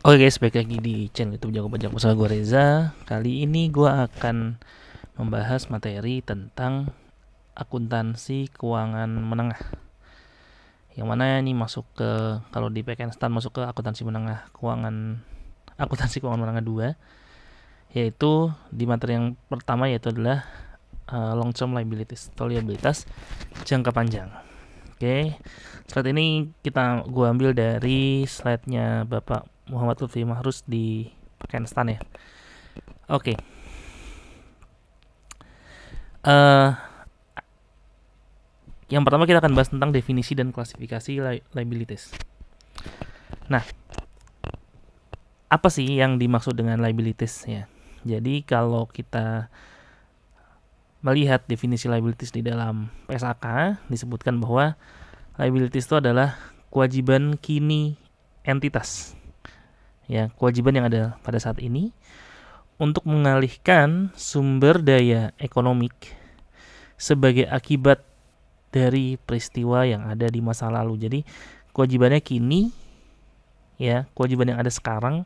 Oke okay guys, balik lagi di channel YouTube Jago Pajak Usaha gue Reza. Kali ini gue akan membahas materi tentang akuntansi keuangan menengah. Yang mana ini masuk ke kalau di PKN Stan masuk ke akuntansi menengah keuangan akuntansi keuangan menengah 2 yaitu di materi yang pertama yaitu adalah uh, eh, long term liabilities atau liabilitas jangka panjang. Oke. Okay. Slide ini kita gua ambil dari slide-nya Bapak Muhammad Lutfi Mahrus di Pakistan ya. Oke. Okay. Uh, eh, yang pertama kita akan bahas tentang definisi dan klasifikasi li liabilities. Nah, apa sih yang dimaksud dengan liabilities ya? Jadi kalau kita melihat definisi liabilities di dalam PSAK disebutkan bahwa liabilities itu adalah kewajiban kini entitas ya kewajiban yang ada pada saat ini untuk mengalihkan sumber daya ekonomi sebagai akibat dari peristiwa yang ada di masa lalu. Jadi kewajibannya kini ya, kewajiban yang ada sekarang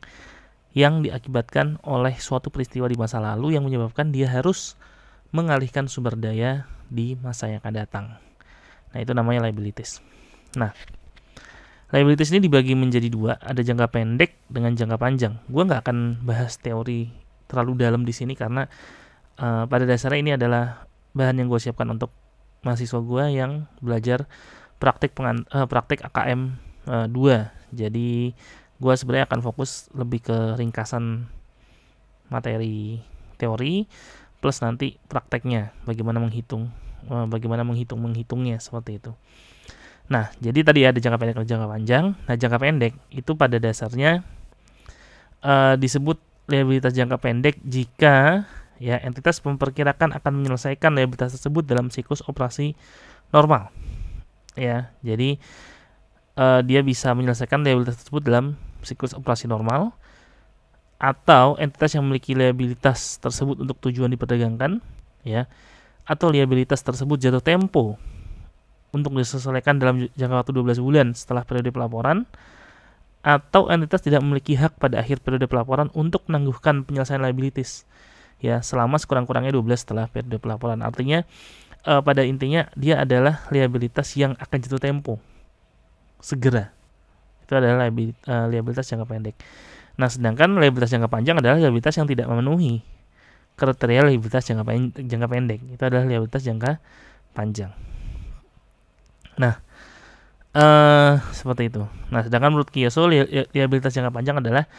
yang diakibatkan oleh suatu peristiwa di masa lalu yang menyebabkan dia harus mengalihkan sumber daya di masa yang akan datang. Nah, itu namanya liabilities. Nah, Liabilities ini dibagi menjadi dua, ada jangka pendek dengan jangka panjang. Gue nggak akan bahas teori terlalu dalam di sini karena uh, pada dasarnya ini adalah bahan yang gue siapkan untuk mahasiswa gue yang belajar praktik pengan, uh, praktik AKM uh, eh, 2. Jadi gue sebenarnya akan fokus lebih ke ringkasan materi teori plus nanti prakteknya bagaimana menghitung bagaimana menghitung menghitungnya seperti itu Nah, jadi tadi ya, ada jangka pendek dan jangka panjang. Nah, jangka pendek itu pada dasarnya uh, disebut liabilitas jangka pendek jika ya entitas memperkirakan akan menyelesaikan liabilitas tersebut dalam siklus operasi normal. Ya, jadi uh, dia bisa menyelesaikan liabilitas tersebut dalam siklus operasi normal atau entitas yang memiliki liabilitas tersebut untuk tujuan diperdagangkan ya atau liabilitas tersebut jatuh tempo untuk diselesaikan dalam jangka waktu 12 bulan setelah periode pelaporan atau entitas tidak memiliki hak pada akhir periode pelaporan untuk menangguhkan penyelesaian liabilities ya selama sekurang-kurangnya 12 setelah periode pelaporan. Artinya eh, pada intinya dia adalah liabilitas yang akan jatuh tempo segera. Itu adalah liabilitas, eh, liabilitas jangka pendek. Nah, sedangkan liabilitas jangka panjang adalah liabilitas yang tidak memenuhi kriteria liabilitas jangka pendek. Itu adalah liabilitas jangka panjang. Nah, uh, seperti itu. Nah, sedangkan menurut Kiyoso, li liabilitas jangka panjang adalah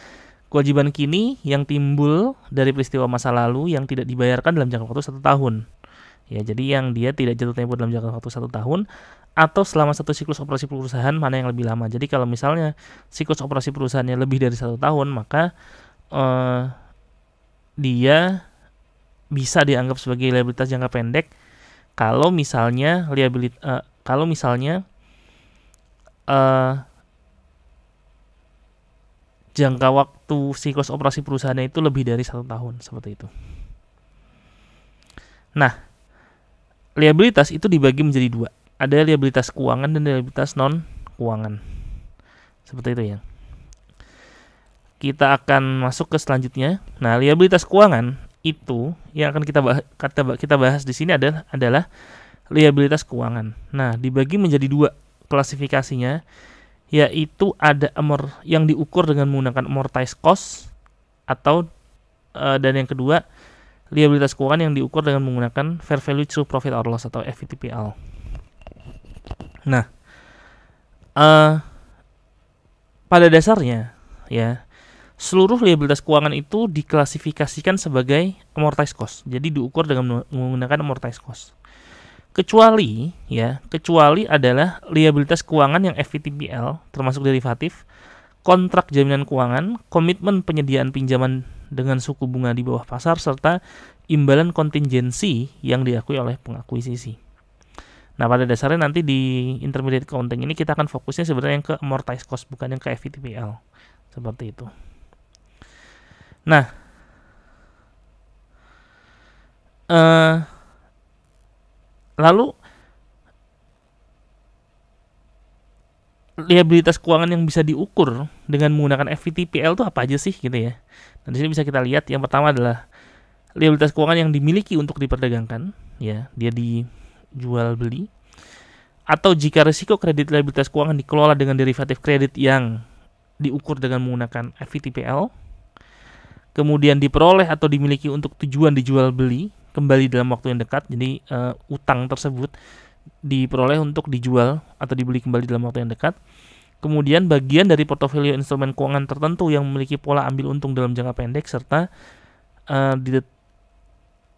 kewajiban kini yang timbul dari peristiwa masa lalu yang tidak dibayarkan dalam jangka waktu satu tahun. Ya, jadi yang dia tidak jatuh tempo dalam jangka waktu satu tahun atau selama satu siklus operasi perusahaan mana yang lebih lama. Jadi kalau misalnya siklus operasi perusahaannya lebih dari satu tahun, maka uh, dia bisa dianggap sebagai liabilitas jangka pendek kalau misalnya liabilitas uh, eh, kalau misalnya uh, jangka waktu siklus operasi perusahaannya itu lebih dari satu tahun seperti itu. Nah, liabilitas itu dibagi menjadi dua. Ada liabilitas keuangan dan liabilitas non keuangan. Seperti itu ya. Kita akan masuk ke selanjutnya. Nah, liabilitas keuangan itu yang akan kita bahas, kita bahas di sini adalah adalah liabilitas keuangan. Nah, dibagi menjadi dua klasifikasinya, yaitu ada amor yang diukur dengan menggunakan amortized cost atau e, dan yang kedua liabilitas keuangan yang diukur dengan menggunakan fair value through profit or loss atau FVTPL. Nah, e, pada dasarnya ya seluruh liabilitas keuangan itu diklasifikasikan sebagai amortized cost. Jadi diukur dengan menggunakan amortized cost kecuali ya kecuali adalah liabilitas keuangan yang FVTPL termasuk derivatif kontrak jaminan keuangan komitmen penyediaan pinjaman dengan suku bunga di bawah pasar serta imbalan kontingensi yang diakui oleh pengakuisisi nah pada dasarnya nanti di intermediate accounting ini kita akan fokusnya sebenarnya yang ke amortized cost bukan yang ke FVTPL seperti itu nah eh uh, Lalu liabilitas keuangan yang bisa diukur dengan menggunakan FVTPL itu apa aja sih gitu ya. Nah, di sini bisa kita lihat yang pertama adalah liabilitas keuangan yang dimiliki untuk diperdagangkan, ya, dia dijual beli atau jika risiko kredit liabilitas keuangan dikelola dengan derivatif kredit yang diukur dengan menggunakan FVTPL kemudian diperoleh atau dimiliki untuk tujuan dijual beli kembali dalam waktu yang dekat. Jadi uh, utang tersebut diperoleh untuk dijual atau dibeli kembali dalam waktu yang dekat. Kemudian bagian dari portofolio instrumen keuangan tertentu yang memiliki pola ambil untung dalam jangka pendek serta uh, eh,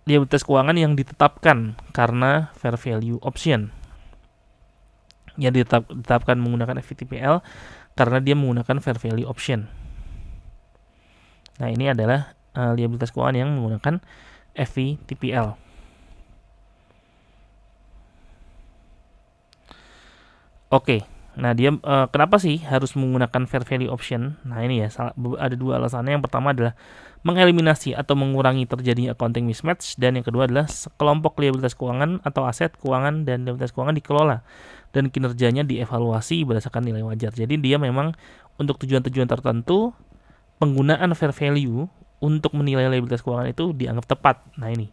liabilitas keuangan yang ditetapkan karena fair value option yang ditetapkan menggunakan FVTPL karena dia menggunakan fair value option. Nah, ini adalah uh, eh, liabilitas keuangan yang menggunakan FVTPL. Oke, nah dia uh, kenapa sih harus menggunakan fair value option? Nah ini ya salah, ada dua alasannya. Yang pertama adalah mengeliminasi atau mengurangi terjadinya accounting mismatch dan yang kedua adalah sekelompok liabilitas keuangan atau aset keuangan dan liabilitas keuangan dikelola dan kinerjanya dievaluasi berdasarkan nilai wajar. Jadi dia memang untuk tujuan-tujuan tertentu penggunaan fair value untuk menilai liabilitas keuangan itu dianggap tepat. Nah ini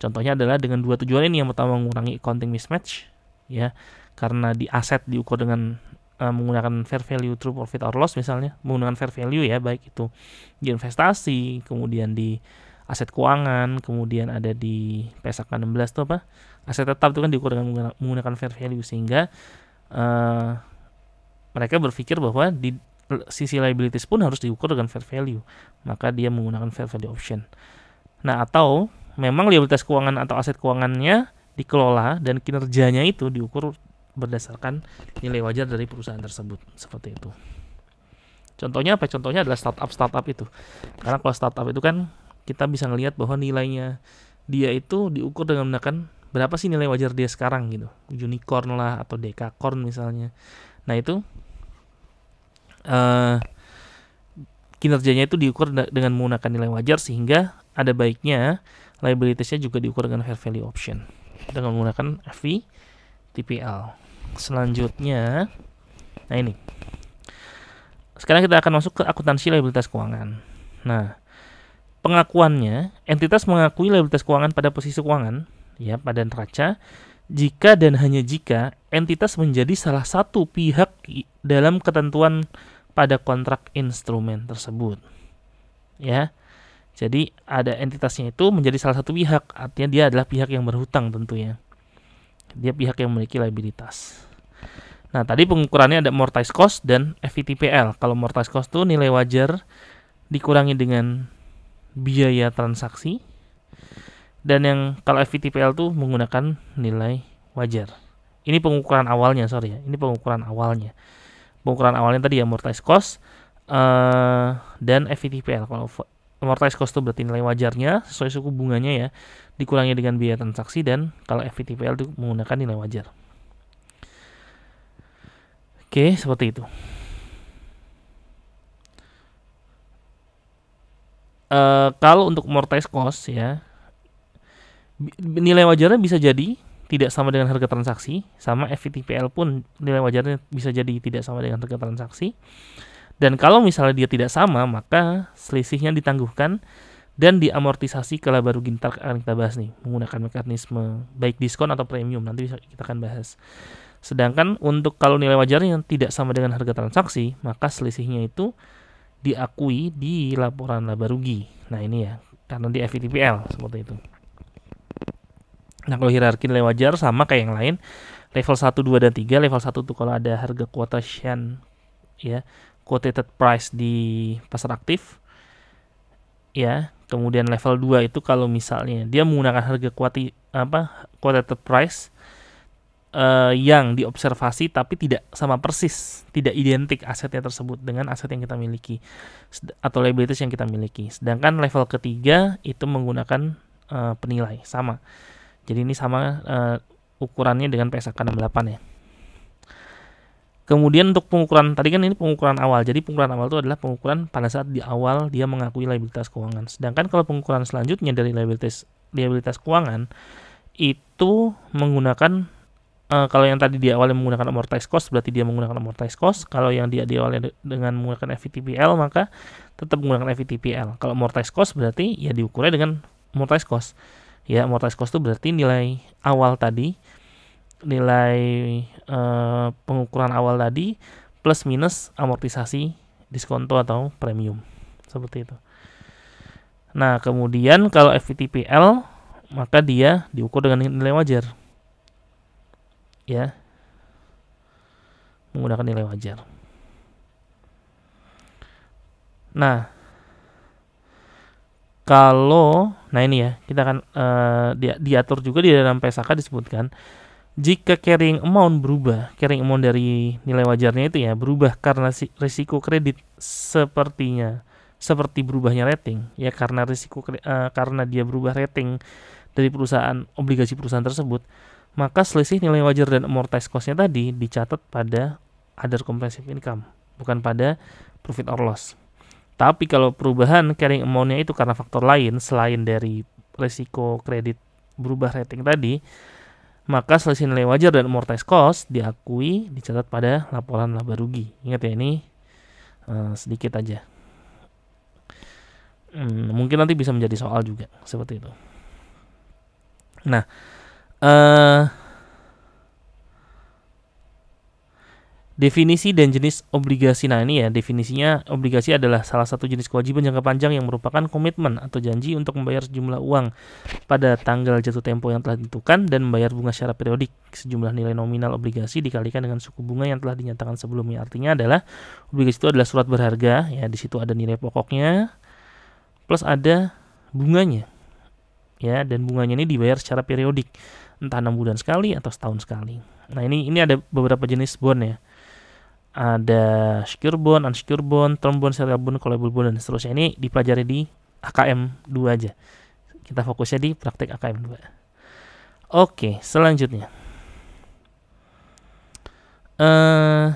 contohnya adalah dengan dua tujuan ini yang pertama mengurangi accounting mismatch ya karena di aset diukur dengan uh, menggunakan fair value true profit or loss misalnya menggunakan fair value ya baik itu di investasi kemudian di aset keuangan kemudian ada di PSAK 16 itu apa aset tetap itu kan diukur dengan menggunakan fair value sehingga uh, mereka berpikir bahwa di sisi liabilities pun harus diukur dengan fair value. Maka dia menggunakan fair value option. Nah, atau memang liabilitas keuangan atau aset keuangannya dikelola dan kinerjanya itu diukur berdasarkan nilai wajar dari perusahaan tersebut. Seperti itu. Contohnya apa? Contohnya adalah startup-startup itu. Karena kalau startup itu kan kita bisa melihat bahwa nilainya dia itu diukur dengan menggunakan berapa sih nilai wajar dia sekarang gitu. Unicorn lah atau dekakorn misalnya. Nah itu Eh, kinerjanya itu diukur dengan menggunakan nilai wajar sehingga ada baiknya liabilitiesnya juga diukur dengan fair value option dengan menggunakan FV TPL. Selanjutnya, nah ini. Sekarang kita akan masuk ke akuntansi liabilitas keuangan. Nah, pengakuannya, entitas mengakui liabilitas keuangan pada posisi keuangan, ya, pada neraca jika dan hanya jika entitas menjadi salah satu pihak dalam ketentuan pada kontrak instrumen tersebut. Ya. Jadi ada entitasnya itu menjadi salah satu pihak, artinya dia adalah pihak yang berhutang tentunya. Dia pihak yang memiliki liabilitas. Nah, tadi pengukurannya ada amortized cost dan FVTPL. Kalau amortized cost itu nilai wajar dikurangi dengan biaya transaksi dan yang kalau FVTPL tuh menggunakan nilai wajar. Ini pengukuran awalnya, sorry ya. Ini pengukuran awalnya. Pengukuran awalnya tadi ya amortized cost uh, dan FVTPL. Kalau amortized cost itu berarti nilai wajarnya sesuai suku bunganya ya dikurangi dengan biaya transaksi dan kalau FVTPL itu menggunakan nilai wajar oke seperti itu Uh, kalau untuk amortized cost ya nilai wajarnya bisa jadi tidak sama dengan harga transaksi, sama FVTPL pun nilai wajarnya bisa jadi tidak sama dengan harga transaksi. Dan kalau misalnya dia tidak sama, maka selisihnya ditangguhkan dan diamortisasi ke laba rugi ntar akan kita bahas nih menggunakan mekanisme baik diskon atau premium nanti bisa kita akan bahas. Sedangkan untuk kalau nilai wajarnya tidak sama dengan harga transaksi, maka selisihnya itu diakui di laporan laba rugi. Nah, ini ya karena di FVTPL seperti itu. Nah kalau hierarki nilai wajar sama kayak yang lain level 1, 2, dan 3 level 1 tuh kalau ada harga quotation ya quotated price di pasar aktif ya kemudian level 2 itu kalau misalnya dia menggunakan harga kuati apa quotated price uh, yang diobservasi tapi tidak sama persis, tidak identik asetnya tersebut dengan aset yang kita miliki atau liabilities yang kita miliki. Sedangkan level ketiga itu menggunakan uh, penilai sama. Jadi ini sama uh, ukurannya dengan PSAK 68 ya. Kemudian untuk pengukuran tadi kan ini pengukuran awal. Jadi pengukuran awal itu adalah pengukuran pada saat di awal dia mengakui liabilitas keuangan. Sedangkan kalau pengukuran selanjutnya dari liabilitas liabilitas keuangan itu menggunakan e, kalau yang tadi di awalnya menggunakan amortized cost berarti dia menggunakan amortized cost kalau yang dia di awal dengan menggunakan FVTPL maka tetap menggunakan FVTPL kalau amortized cost berarti ya diukurnya dengan amortized cost ya amortized cost itu berarti nilai awal tadi nilai e, pengukuran awal tadi plus minus amortisasi diskonto atau premium seperti itu nah kemudian kalau FVTPL maka dia diukur dengan nilai wajar ya menggunakan nilai wajar nah kalau nah ini ya kita akan uh, eh, di, diatur juga di dalam PSAK disebutkan jika carrying amount berubah carrying amount dari nilai wajarnya itu ya berubah karena si, risiko kredit sepertinya seperti berubahnya rating ya karena risiko uh, karena dia berubah rating dari perusahaan obligasi perusahaan tersebut maka selisih nilai wajar dan amortized costnya tadi dicatat pada other comprehensive income bukan pada profit or loss tapi kalau perubahan carrying amount itu karena faktor lain selain dari risiko kredit berubah rating tadi, maka selisih nilai wajar dan amortized cost diakui dicatat pada laporan laba rugi. Ingat ya ini uh, sedikit aja. Hmm, mungkin nanti bisa menjadi soal juga seperti itu. Nah, eh uh, Definisi dan jenis obligasi. Nah, ini ya definisinya obligasi adalah salah satu jenis kewajiban jangka panjang yang merupakan komitmen atau janji untuk membayar sejumlah uang pada tanggal jatuh tempo yang telah ditentukan dan membayar bunga secara periodik. Sejumlah nilai nominal obligasi dikalikan dengan suku bunga yang telah dinyatakan sebelumnya. Artinya adalah obligasi itu adalah surat berharga ya di situ ada nilai pokoknya plus ada bunganya. Ya, dan bunganya ini dibayar secara periodik, entah enam bulan sekali atau setahun sekali. Nah, ini ini ada beberapa jenis bond ya ada secure bond, unsecure bond, term bond, serial bond, callable bond dan seterusnya. Ini dipelajari di AKM 2 aja. Kita fokusnya di praktek AKM 2. Oke, selanjutnya. Uh,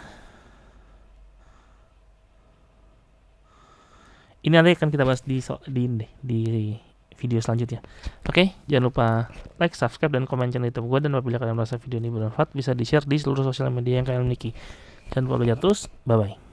ini nanti akan kita bahas di di di video selanjutnya. Oke, okay, jangan lupa like, subscribe, dan komen channel YouTube gue. Dan apabila kalian merasa video ini bermanfaat, bisa di-share di seluruh sosial media yang kalian miliki. Jangan lupa belajar terus. Bye-bye.